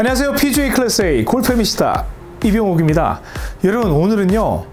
안녕하세요. PGA 클래스 A 골프 미시다 이병옥입니다. 여러분 오늘은요.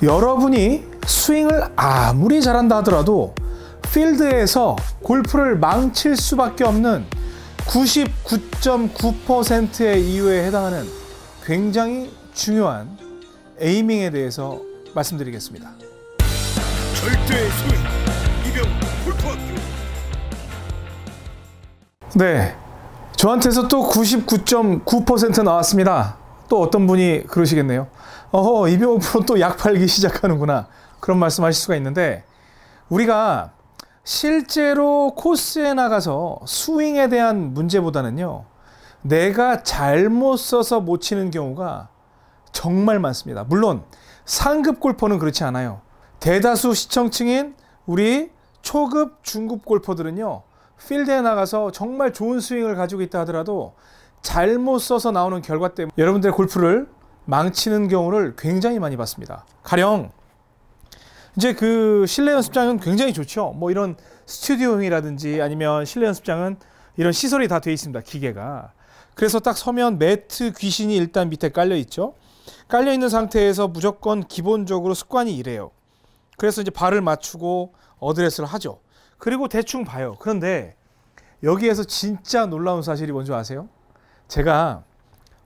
여러분이 스윙을 아무리 잘한다 하더라도 필드에서 골프를 망칠 수밖에 없는 99.9%의 이유에 해당하는 굉장히 중요한 에이밍에 대해서 말씀드리겠습니다. 절대 스윙 이병 골프학교 네. 저한테서 또 99.9% 나왔습니다. 또 어떤 분이 그러시겠네요. 어허, 이병호 프로 또약 팔기 시작하는구나. 그런 말씀 하실 수가 있는데, 우리가 실제로 코스에 나가서 스윙에 대한 문제보다는요, 내가 잘못 써서 못 치는 경우가 정말 많습니다. 물론, 상급 골퍼는 그렇지 않아요. 대다수 시청층인 우리 초급, 중급 골퍼들은요, 필드에 나가서 정말 좋은 스윙을 가지고 있다 하더라도 잘못 써서 나오는 결과 때문에 여러분들의 골프를 망치는 경우를 굉장히 많이 봤습니다. 가령 이제 그 실내 연습장은 굉장히 좋죠. 뭐 이런 스튜디오형이라든지 아니면 실내 연습장은 이런 시설이 다 되어 있습니다. 기계가. 그래서 딱 서면 매트 귀신이 일단 밑에 깔려 있죠. 깔려 있는 상태에서 무조건 기본적으로 습관이 이래요. 그래서 이제 발을 맞추고 어드레스를 하죠. 그리고 대충 봐요. 그런데 여기에서 진짜 놀라운 사실이 뭔지 아세요? 제가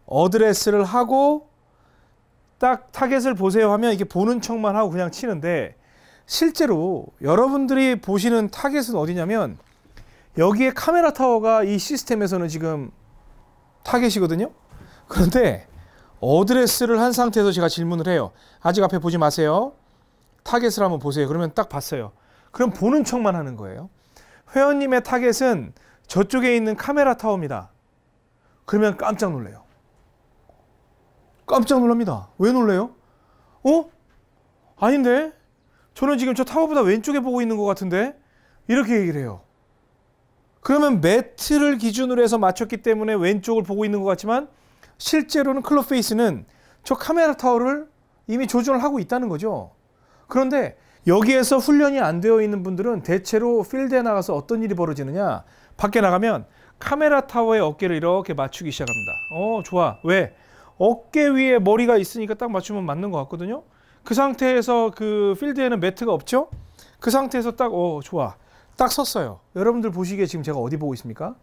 어드레스를 하고 딱 타겟을 보세요 하면 이게 보는 척만 하고 그냥 치는데 실제로 여러분들이 보시는 타겟은 어디냐면 여기에 카메라 타워가 이 시스템에서는 지금 타겟이거든요. 그런데 어드레스를 한 상태에서 제가 질문을 해요. 아직 앞에 보지 마세요. 타겟을 한번 보세요. 그러면 딱 봤어요. 그럼 보는 척만 하는 거예요. 회원님의 타겟은 저쪽에 있는 카메라 타워입니다. 그러면 깜짝 놀래요. 깜짝 놀랍니다. 왜 놀래요? 어? 아닌데? 저는 지금 저 타워보다 왼쪽에 보고 있는 것 같은데? 이렇게 얘기를 해요. 그러면 매트를 기준으로 해서 맞췄기 때문에 왼쪽을 보고 있는 것 같지만 실제로는 클럽 페이스는 저 카메라 타워를 이미 조준을 하고 있다는 거죠. 그런데 여기에서 훈련이 안 되어 있는 분들은 대체로 필드에 나가서 어떤 일이 벌어지느냐 밖에 나가면 카메라 타워에 어깨를 이렇게 맞추기 시작합니다 어 좋아 왜 어깨 위에 머리가 있으니까 딱 맞추면 맞는 것 같거든요 그 상태에서 그 필드에는 매트가 없죠 그 상태에서 딱 어 좋아 딱 섰어요 여러분들 보시기에 지금 제가 어디 보고 있습니까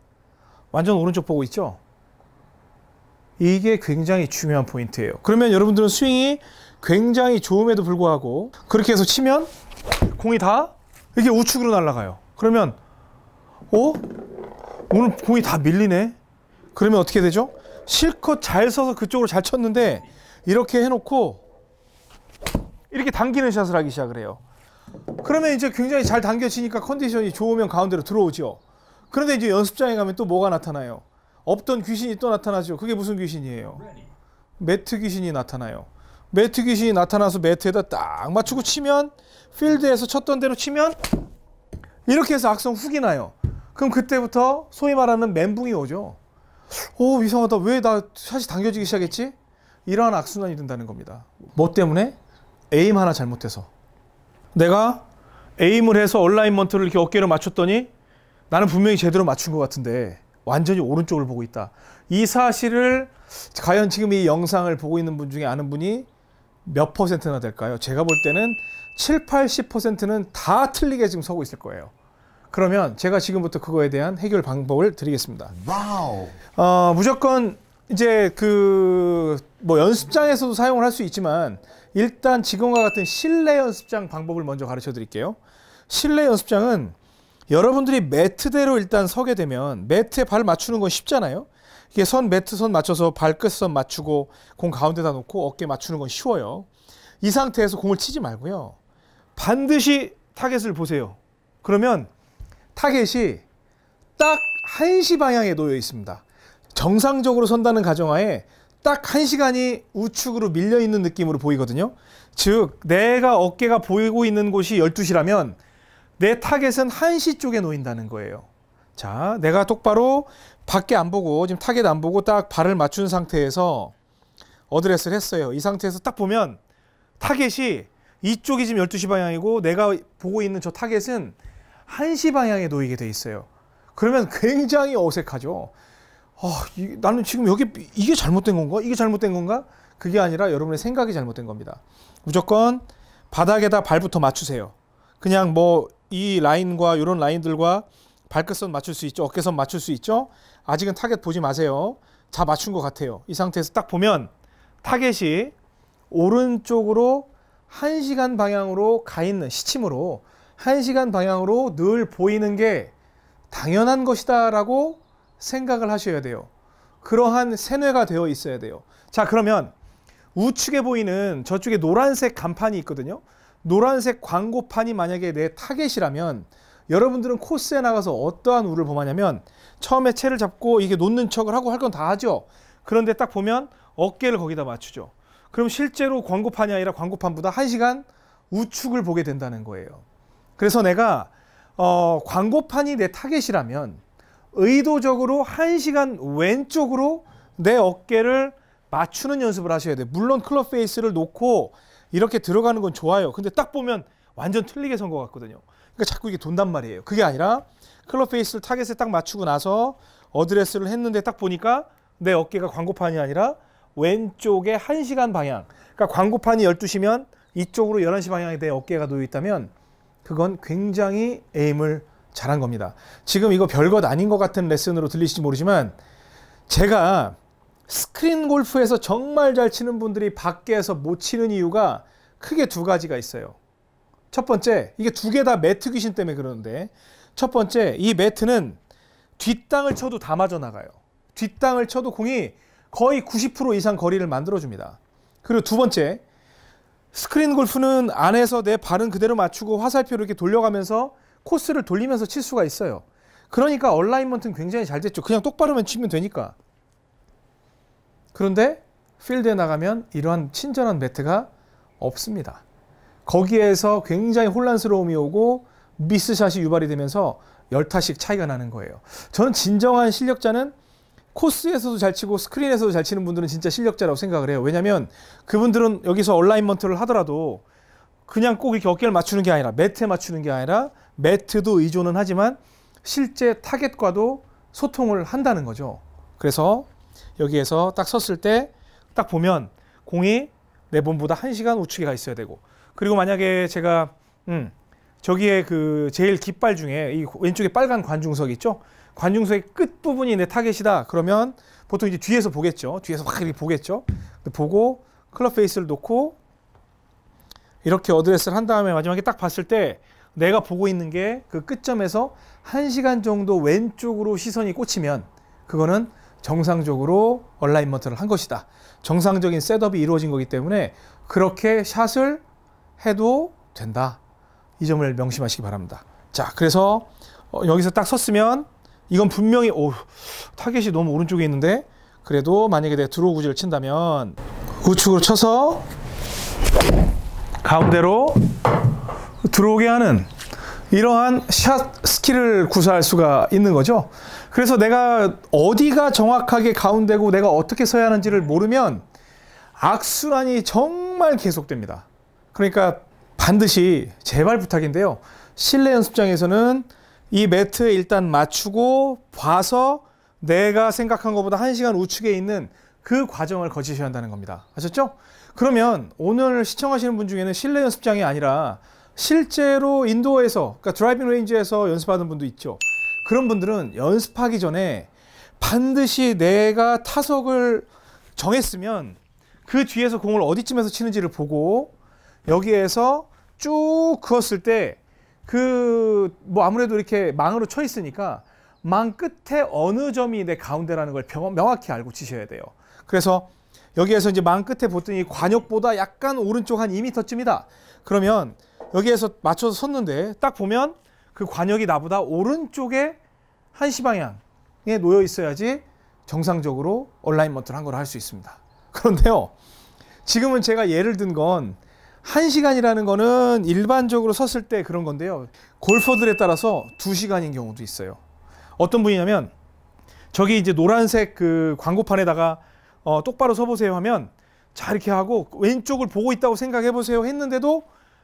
완전 오른쪽 보고 있죠 이게 굉장히 중요한 포인트예요 그러면 여러분들은 스윙이 굉장히 좋음에도 불구하고 그렇게 해서 치면 공이 다 이게 우측으로 날아가요. 그러면 어? 오늘 공이 다 밀리네. 그러면 어떻게 되죠? 실컷 잘 써서 그쪽으로 잘 쳤는데 이렇게 해놓고 이렇게 당기는 샷을 하기 시작을 해요. 그러면 이제 굉장히 잘 당겨지니까 컨디션이 좋으면 가운데로 들어오죠. 그런데 이제 연습장에 가면 또 뭐가 나타나요? 없던 귀신이 또 나타나죠. 그게 무슨 귀신이에요? 매트 귀신이 나타나요. 매트 귀신이 나타나서 매트에다 딱 맞추고 치면 필드에서 쳤던 대로 치면 이렇게 해서 악성 훅이 나요. 그럼 그때부터 소위 말하는 멘붕이 오죠. 오 이상하다 왜나 샷이 당겨지기 시작했지? 이러한 악순환이 된다는 겁니다. 뭐 때문에? 에임 하나 잘못해서. 내가 에임을 해서 얼라인먼트를 이렇게 어깨로 맞췄더니 나는 분명히 제대로 맞춘 것 같은데 완전히 오른쪽을 보고 있다. 이 사실을 과연 지금 이 영상을 보고 있는 분 중에 아는 분이 몇 퍼센트나 될까요? 제가 볼 때는 7, 80%는 다 틀리게 지금 서고 있을 거예요. 그러면 제가 지금부터 그거에 대한 해결 방법을 드리겠습니다. 와우. 어, 무조건 이제 그 뭐 연습장에서도 사용을 할 수 있지만 일단 지금과 같은 실내 연습장 방법을 먼저 가르쳐 드릴게요. 실내 연습장은 여러분들이 매트대로 일단 서게 되면 매트에 발 맞추는 건 쉽잖아요. 이게 선 매트 선 맞춰서 발끝 선 맞추고 공 가운데다 놓고 어깨 맞추는 건 쉬워요. 이 상태에서 공을 치지 말고요. 반드시 타겟을 보세요. 그러면 타겟이 딱 1시 방향에 놓여 있습니다. 정상적으로 선다는 가정하에 딱 1시간이 우측으로 밀려 있는 느낌으로 보이거든요. 즉 내가 어깨가 보이고 있는 곳이 12시라면 내 타겟은 1시 쪽에 놓인다는 거예요. 자, 내가 똑바로 밖에 안 보고 지금 타겟 안 보고 딱 발을 맞춘 상태에서 어드레스를 했어요. 이 상태에서 딱 보면 타겟이 이쪽이 지금 12시 방향이고 내가 보고 있는 저 타겟은 1시 방향에 놓이게 돼 있어요. 그러면 굉장히 어색하죠. 어, 이, 나는 지금 여기 이게 잘못된 건가? 이게 잘못된 건가? 그게 아니라 여러분의 생각이 잘못된 겁니다. 무조건 바닥에다 발부터 맞추세요. 그냥 뭐 이 라인과 이런 라인들과 발끝선 맞출 수 있죠. 어깨선 맞출 수 있죠. 아직은 타겟 보지 마세요. 자 맞춘 것 같아요. 이 상태에서 딱 보면 타겟이 오른쪽으로 1시간 방향으로 가 있는 시침으로 1시간 방향으로 늘 보이는 게 당연한 것이다 라고 생각을 하셔야 돼요. 그러한 세뇌가 되어 있어야 돼요. 자 그러면 우측에 보이는 저쪽에 노란색 간판이 있거든요. 노란색 광고판이 만약에 내 타겟이라면 여러분들은 코스에 나가서 어떠한 우를 범하냐면 처음에 채를 잡고 이게 놓는 척을 하고 할 건 다 하죠. 그런데 딱 보면 어깨를 거기다 맞추죠. 그럼 실제로 광고판이 아니라 광고판보다 한시간 우측을 보게 된다는 거예요. 그래서 내가 어, 광고판이 내 타겟이라면 의도적으로 한시간 왼쪽으로 내 어깨를 맞추는 연습을 하셔야 돼요. 물론 클럽 페이스를 놓고 이렇게 들어가는 건 좋아요. 근데 딱 보면 완전 틀리게 선 것 같거든요. 그러니까 자꾸 이게 돈단 말이에요. 그게 아니라 클럽 페이스를 타겟에 딱 맞추고 나서 어드레스를 했는데 딱 보니까 내 어깨가 광고판이 아니라 왼쪽에 한시간 방향. 그러니까 광고판이 12시면 이쪽으로 11시 방향에 대해 어깨가 놓여 있다면 그건 굉장히 에임을 잘한 겁니다. 지금 이거 별것 아닌 것 같은 레슨으로 들리실지 모르지만 제가 스크린 골프에서 정말 잘 치는 분들이 밖에서 못 치는 이유가 크게 두 가지가 있어요. 첫 번째, 이게 두 개 다 매트 귀신 때문에 그러는데 첫 번째, 이 매트는 뒷땅을 쳐도 다 맞아 나가요. 뒷땅을 쳐도 공이 거의 90% 이상 거리를 만들어줍니다. 그리고 두 번째, 스크린 골프는 안에서 내 발은 그대로 맞추고 화살표를 이렇게 돌려가면서 코스를 돌리면서 칠 수가 있어요. 그러니까 얼라인먼트는 굉장히 잘 됐죠. 그냥 똑바로만 치면 되니까. 그런데 필드에 나가면 이러한 친절한 매트가 없습니다. 거기에서 굉장히 혼란스러움이 오고 미스샷이 유발이 되면서 열타씩 차이가 나는 거예요. 저는 진정한 실력자는 코스에서도 잘 치고 스크린에서도 잘 치는 분들은 진짜 실력자라고 생각을 해요. 왜냐하면 그분들은 여기서 얼라인먼트를 하더라도 그냥 꼭 이렇게 어깨를 맞추는 게 아니라 매트에 맞추는 게 아니라 매트도 의존은 하지만 실제 타겟과도 소통을 한다는 거죠. 그래서 여기에서 딱 섰을 때 딱 보면 공이 내 몸보다 1시간 우측에 가 있어야 되고 그리고 만약에 제가 음, 저기에 그 제일 깃발 중에 이 왼쪽에 빨간 관중석 있죠? 관중석의 끝 부분이 내 타겟이다. 그러면 보통 이제 뒤에서 보겠죠. 뒤에서 확 이렇게 보겠죠. 보고 클럽 페이스를 놓고 이렇게 어드레스를 한 다음에 마지막에 딱 봤을 때 내가 보고 있는 게 그 끝점에서 한시간 정도 왼쪽으로 시선이 꽂히면 그거는 정상적으로 얼라인먼트를 한 것이다. 정상적인 셋업이 이루어진 거기 때문에 그렇게 샷을 해도 된다. 이 점을 명심하시기 바랍니다. 자, 그래서 어, 여기서 딱 섰으면 이건 분명히 오 타겟이 너무 오른쪽에 있는데 그래도 만약에 내가 드로우 구질을 친다면 우측으로 쳐서 가운데로 들어오게 하는 이러한 샷 스킬을 구사할 수가 있는 거죠. 그래서 내가 어디가 정확하게 가운데고 내가 어떻게 서야 하는지를 모르면 악순환이 정말 계속됩니다. 그러니까 반드시 제발 부탁인데요. 실내 연습장에서는 이 매트에 일단 맞추고 봐서 내가 생각한 것보다 1시간 우측에 있는 그 과정을 거치셔야 한다는 겁니다. 아셨죠? 그러면 오늘 시청하시는 분 중에는 실내 연습장이 아니라 실제로 인도에서 그러니까 드라이빙 레인지에서 연습하는 분도 있죠. 그런 분들은 연습하기 전에 반드시 내가 타석을 정했으면 그 뒤에서 공을 어디쯤에서 치는지를 보고 여기에서 쭉 그었을 때 그 뭐 아무래도 이렇게 망으로 쳐 있으니까 망 끝에 어느 점이 내 가운데라는 걸 명확히 알고 치셔야 돼요. 그래서 여기에서 이제 망 끝에 보더니 관역보다 약간 오른쪽 한 2m쯤이다. 그러면 여기에서 맞춰서 섰는데 딱 보면 그 관역이 나보다 오른쪽에 한시 방향에 놓여 있어야지 정상적으로 얼라인먼트를 한걸 할 수 있습니다. 그런데요. 지금은 제가 예를 든건 1시간이라는 거는 일반적으로 섰을 때 그런 건데요. 골퍼들에 따라서 2시간인 경우도 있어요. 어떤 분이냐면 저기 이제 노란색 그 광고판에다가 어, 똑바로 서보세요 하면 자 이렇게 하고 왼쪽을 보고 있다고 생각해 보세요 했는데도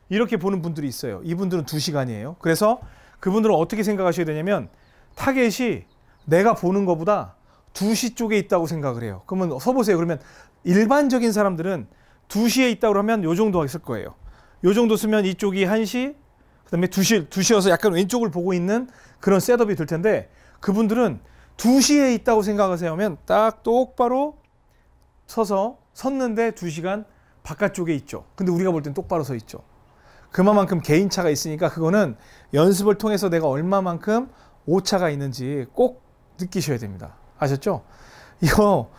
이렇게 보는 분들이 있어요. 이분들은 2시간이에요. 그래서 그분들은 어떻게 생각하셔야 되냐면 타겟이 내가 보는 것보다 2시 쪽에 있다고 생각을 해요. 그러면 서보세요. 그러면 일반적인 사람들은 2시에 있다 그러면 요 정도가 있을 거예요. 요 정도 쓰면 이쪽이 1시, 그 다음에 2시, 2시여서 약간 왼쪽을 보고 있는 그런 셋업이 될 텐데 그분들은 2시에 있다고 생각하세요 하면 딱 똑바로 서서 섰는데 2시간 바깥쪽에 있죠. 근데 우리가 볼 땐 똑바로 서 있죠. 그만큼 개인차가 있으니까 그거는 연습을 통해서 내가 얼마만큼 오차가 있는지 꼭 느끼셔야 됩니다. 아셨죠? 이거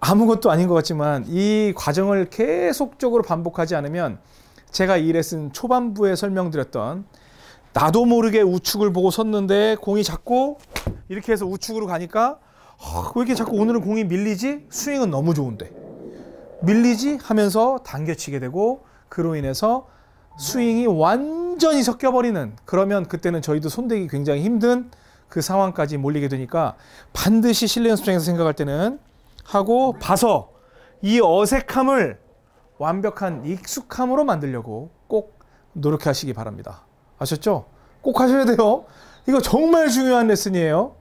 아무것도 아닌 것 같지만 이 과정을 계속적으로 반복하지 않으면 제가 이 레슨 초반부에 설명드렸던 나도 모르게 우측을 보고 섰는데 공이 자꾸 이렇게 해서 우측으로 가니까 어, 왜 이렇게 자꾸 오늘은 공이 밀리지? 스윙은 너무 좋은데 밀리지? 하면서 당겨치게 되고 그로 인해서 스윙이 완전히 섞여버리는 그러면 그때는 저희도 손대기 굉장히 힘든 그 상황까지 몰리게 되니까 반드시 실내 연습장에서 생각할 때는 하고 봐서 이 어색함을 완벽한 익숙함으로 만들려고 꼭 노력하시기 바랍니다. 아셨죠? 꼭 하셔야 돼요. 이거 정말 중요한 레슨이에요.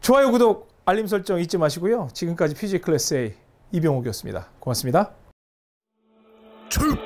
좋아요, 구독, 알림 설정 잊지 마시고요. 지금까지 피지 클래스 의 이병욱이었습니다. 고맙습니다. 출!